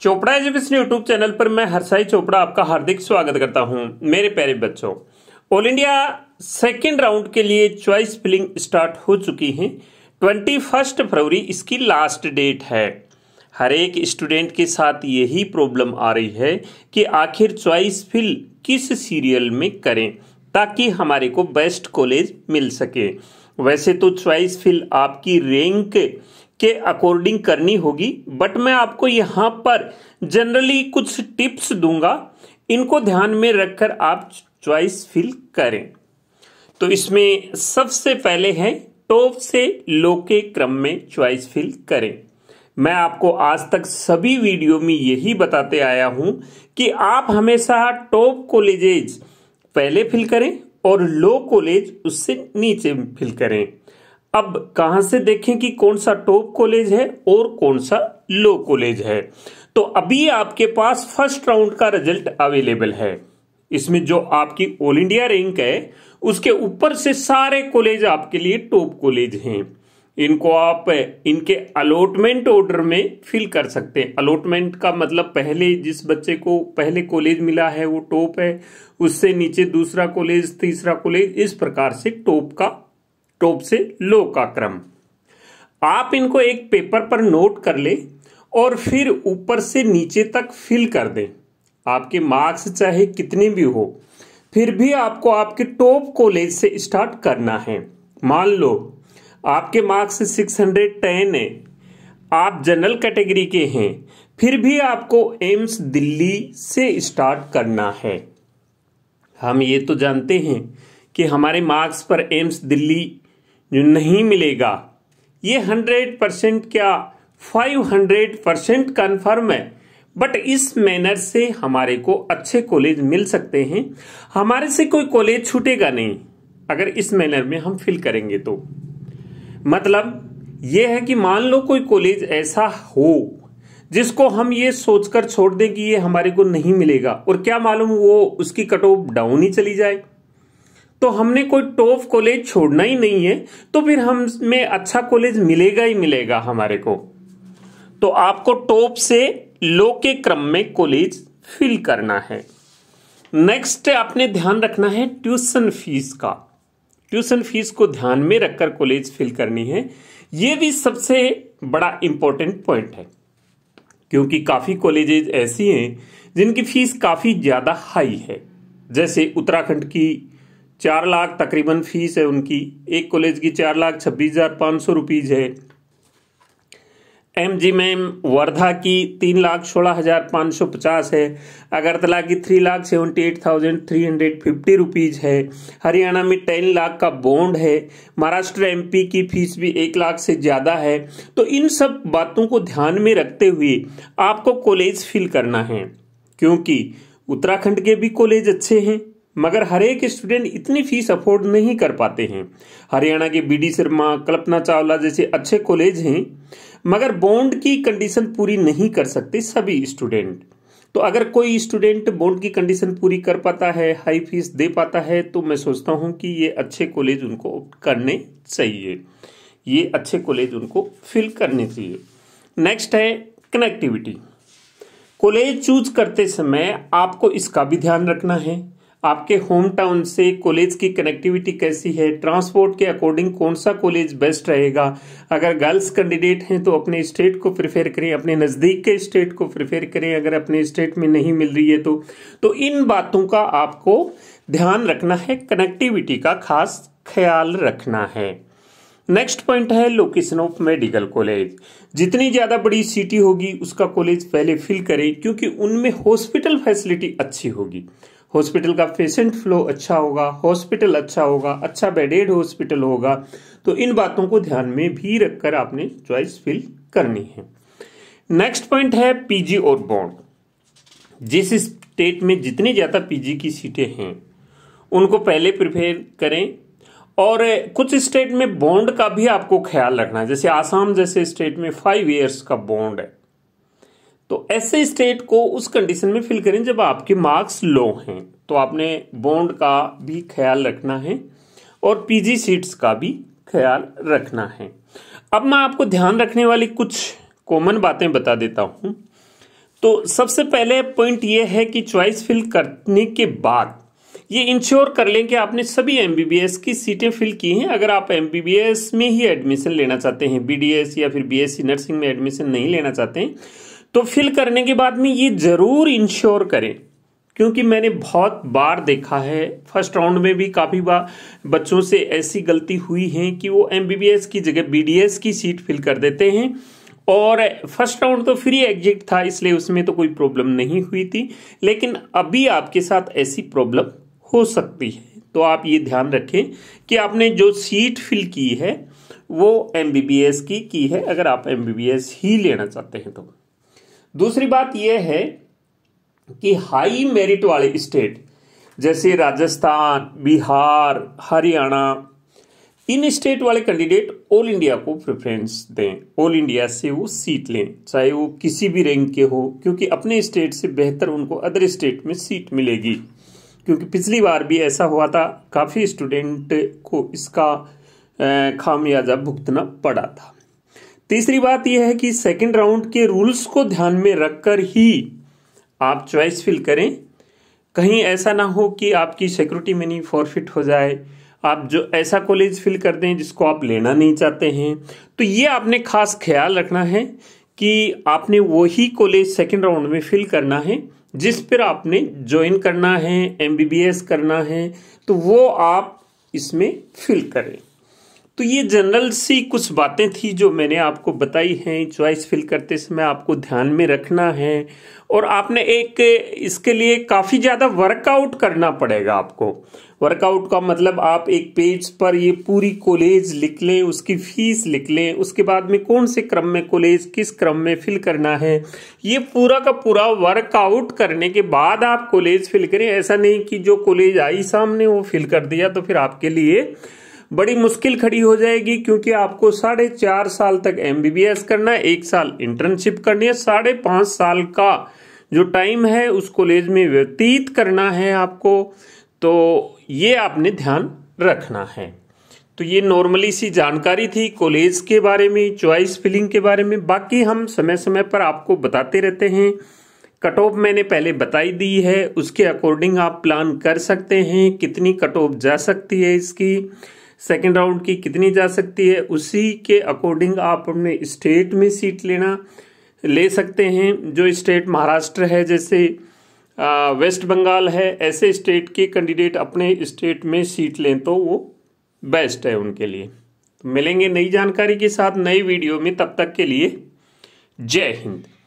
Chopra education YouTube channel पर मैं हरसाई चोपड़ा आपका हार्दिक स्वागत करता हूं मेरे प्यारे बच्चों ऑल इंडिया सेकेंड राउंड के लिए चॉइस फिलिंग स्टार्ट हो चुकी है ट्वेंटी फर्स्ट फरवरी इसकी लास्ट डेट है हर एक स्टूडेंट के साथ यही प्रॉब्लम आ रही है कि आखिर चॉइस फिल किस सीरियल में करें ताकि हमारे को बेस्ट कॉलेज मिल सके वैसे तो चॉइस फिल आपकी रैंक के अकॉर्डिंग करनी होगी बट मैं आपको यहाँ पर जनरली कुछ टिप्स दूंगा इनको ध्यान में रखकर आप चॉइस फिल करें तो इसमें सबसे पहले है टॉप से लो के क्रम में चॉइस फिल करें मैं आपको आज तक सभी वीडियो में यही बताते आया हूं कि आप हमेशा टॉप कॉलेजेज पहले फिल करें और लो कॉलेज उससे नीचे फिल करें अब कहां से देखें कि कौन सा टॉप कॉलेज है और कौन सा लो कॉलेज है तो अभी आपके पास फर्स्ट राउंड का रिजल्ट अवेलेबल है इसमें जो आपकी ऑल इंडिया रैंक है उसके ऊपर से सारे कॉलेज आपके लिए टॉप कॉलेज हैं इनको आप इनके अलॉटमेंट ऑर्डर में फिल कर सकते हैं अलॉटमेंट का मतलब पहले जिस बच्चे को पहले कॉलेज मिला है वो टॉप है उससे नीचे दूसरा कॉलेज तीसरा कॉलेज इस प्रकार से टॉप का टॉप से लो का क्रम आप इनको एक पेपर पर नोट कर ले और फिर ऊपर से नीचे तक फिल कर दें आपके मार्क्स चाहे कितने भी हो फिर भी आपको आपके टॉप कॉलेज से स्टार्ट करना है मान लो आपके मार्क्स 610 है आप जनरल कैटेगरी के हैं फिर भी आपको एम्स दिल्ली से स्टार्ट करना है हम ये तो जानते हैं कि हमारे मार्क्स पर एम्स दिल्ली जो नहीं मिलेगा ये हंड्रेड परसेंट क्या फाइव हंड्रेड परसेंट कन्फर्म है बट इस मैनर से हमारे को अच्छे कॉलेज मिल सकते हैं हमारे से कोई कॉलेज छूटेगा नहीं अगर इस मैनर में हम फिल करेंगे तो मतलब यह है कि मान लो कोई कॉलेज ऐसा हो जिसको हम ये सोचकर छोड़ दें कि ये हमारे को नहीं मिलेगा और क्या मालूम वो उसकी कट ऑफ डाउन ही चली जाए तो हमने कोई टॉप कॉलेज छोड़ना ही नहीं है तो फिर हम में अच्छा कॉलेज मिलेगा ही मिलेगा हमारे को तो आपको टॉप से लो के क्रम में कॉलेज फिल करना है नेक्स्ट आपने ध्यान रखना है ट्यूशन फीस का ट्यूशन फीस को ध्यान में रखकर कॉलेज फिल करनी है यह भी सबसे बड़ा इंपॉर्टेंट पॉइंट है क्योंकि काफ़ी कॉलेजेज ऐसी हैं जिनकी फीस काफ़ी ज़्यादा हाई है जैसे उत्तराखंड की चार लाख तकरीबन फीस है उनकी एक कॉलेज की चार लाख छब्बीस हज़ार पाँच सौ रुपीज़ है एम जी मैम वर्धा की तीन लाख सोलह हज़ार पाँच सौ पचास है अगरतला की three lakh seventy eight thousand three hundred fifty rupees है हरियाणा में टेन लाख का बॉन्ड है महाराष्ट्र एमपी की फीस भी एक लाख से ज़्यादा है तो इन सब बातों को ध्यान में रखते हुए आपको कॉलेज फिल करना है क्योंकि उत्तराखंड के भी कॉलेज अच्छे हैं मगर हर एक स्टूडेंट इतनी फीस अफोर्ड नहीं कर पाते हैं हरियाणा के बीडी शर्मा कल्पना चावला जैसे अच्छे कॉलेज हैं मगर बॉन्ड की कंडीशन पूरी नहीं कर सकते सभी स्टूडेंट तो अगर कोई स्टूडेंट बॉन्ड की कंडीशन पूरी कर पाता है हाई फीस दे पाता है तो मैं सोचता हूं कि ये अच्छे कॉलेज उनको करने चाहिए ये अच्छे कॉलेज उनको फिल करने चाहिए नेक्स्ट है कनेक्टिविटी कॉलेज चूज करते समय आपको इसका भी ध्यान रखना है आपके होम टाउन से कॉलेज की कनेक्टिविटी कैसी है ट्रांसपोर्ट के अकॉर्डिंग कौन सा कॉलेज बेस्ट रहेगा अगर गर्ल्स कैंडिडेट हैं तो अपने स्टेट को प्रिफेयर करें अपने नज़दीक के स्टेट को प्रिफेयर करें अगर अपने स्टेट में नहीं मिल रही है तो, तो इन बातों का आपको ध्यान रखना है कनेक्टिविटी का खास ख्याल रखना है नेक्स्ट पॉइंट है लोकेशन ऑफ मेडिकल कॉलेज जितनी ज़्यादा बड़ी सिटी होगी उसका कॉलेज पहले फिल करें क्योंकि उनमें हॉस्पिटल फैसिलिटी अच्छी होगी हॉस्पिटल का पेशेंट फ्लो अच्छा होगा हॉस्पिटल अच्छा होगा अच्छा बेडेड हॉस्पिटल होगा तो इन बातों को ध्यान में भी रखकर आपने चॉइस फिल करनी है नेक्स्ट पॉइंट है पीजी और बॉन्ड जिस स्टेट में जितनी ज़्यादा पीजी की सीटें हैं उनको पहले प्रिफेयर करें और कुछ स्टेट में बॉन्ड का भी आपको ख्याल रखना है जैसे आसाम जैसे स्टेट में फाइव ईयर्स का बॉन्ड है तो ऐसे स्टेट को उस कंडीशन में फिल करें जब आपके मार्क्स लो हैं तो आपने बॉन्ड का भी ख्याल रखना है और पीजी सीट्स का भी ख्याल रखना है अब मैं आपको ध्यान रखने वाली कुछ कॉमन बातें बता देता हूं तो सबसे पहले पॉइंट यह है कि चॉइस फिल करने के बाद ये इंश्योर कर लें कि आपने सभी एमबीबीएस की सीटें फिल की हैं अगर आप एमबीबीएस में ही एडमिशन लेना चाहते हैं बी या फिर बी नर्सिंग में एडमिशन नहीं लेना चाहते हैं तो फिल करने के बाद में ये ज़रूर इंश्योर करें क्योंकि मैंने बहुत बार देखा है फर्स्ट राउंड में भी काफ़ी बार बच्चों से ऐसी गलती हुई है कि वो एम की जगह बी की सीट फिल कर देते हैं और फर्स्ट राउंड तो फ्री एग्जिट था इसलिए उसमें तो कोई प्रॉब्लम नहीं हुई थी लेकिन अभी आपके साथ ऐसी प्रॉब्लम हो सकती है तो आप ये ध्यान रखें कि आपने जो सीट फिल की है वो एम की की है अगर आप एम ही लेना चाहते हैं तो दूसरी बात यह है कि हाई मेरिट वाले स्टेट जैसे राजस्थान बिहार हरियाणा इन स्टेट वाले कैंडिडेट ऑल इंडिया को प्रेफरेंस दें ऑल इंडिया से वो सीट लें चाहे वो किसी भी रैंक के हो क्योंकि अपने स्टेट से बेहतर उनको अदर स्टेट में सीट मिलेगी क्योंकि पिछली बार भी ऐसा हुआ था काफ़ी स्टूडेंट को इसका खामियाजा भुगतना पड़ा था तीसरी बात यह है कि सेकंड राउंड के रूल्स को ध्यान में रखकर ही आप चॉइस फिल करें कहीं ऐसा ना हो कि आपकी सिक्योरिटी मनी फॉरफिट हो जाए आप जो ऐसा कॉलेज फिल कर दें जिसको आप लेना नहीं चाहते हैं तो ये आपने खास ख्याल रखना है कि आपने वही कॉलेज सेकेंड राउंड में फिल करना है जिस पर आपने ज्वाइन करना है एम करना है तो वो आप इसमें फिल करें तो ये जनरल सी कुछ बातें थी जो मैंने आपको बताई हैं चॉइस फिल करते समय आपको ध्यान में रखना है और आपने एक इसके लिए काफ़ी ज़्यादा वर्कआउट करना पड़ेगा आपको वर्कआउट का मतलब आप एक पेज पर ये पूरी कॉलेज लिख लें उसकी फीस लिख लें उसके बाद में कौन से क्रम में कॉलेज किस क्रम में फिल करना है ये पूरा का पूरा वर्कआउट करने के बाद आप कॉलेज फिल करें ऐसा नहीं कि जो कॉलेज आई सामने वो फिल कर दिया तो फिर आपके लिए बड़ी मुश्किल खड़ी हो जाएगी क्योंकि आपको साढ़े चार साल तक एमबीबीएस करना है एक साल इंटर्नशिप करनी है साढ़े पाँच साल का जो टाइम है उस कॉलेज में व्यतीत करना है आपको तो ये आपने ध्यान रखना है तो ये नॉर्मली सी जानकारी थी कॉलेज के बारे में चॉइस फिलिंग के बारे में बाकी हम समय समय पर आपको बताते रहते हैं कट ऑफ मैंने पहले बताई दी है उसके अकॉर्डिंग आप प्लान कर सकते हैं कितनी कट ऑफ जा सकती है इसकी सेकेंड राउंड की कितनी जा सकती है उसी के अकॉर्डिंग आप अपने स्टेट में सीट लेना ले सकते हैं जो स्टेट महाराष्ट्र है जैसे वेस्ट बंगाल है ऐसे स्टेट के कैंडिडेट अपने स्टेट में सीट लें तो वो बेस्ट है उनके लिए तो मिलेंगे नई जानकारी के साथ नई वीडियो में तब तक के लिए जय हिंद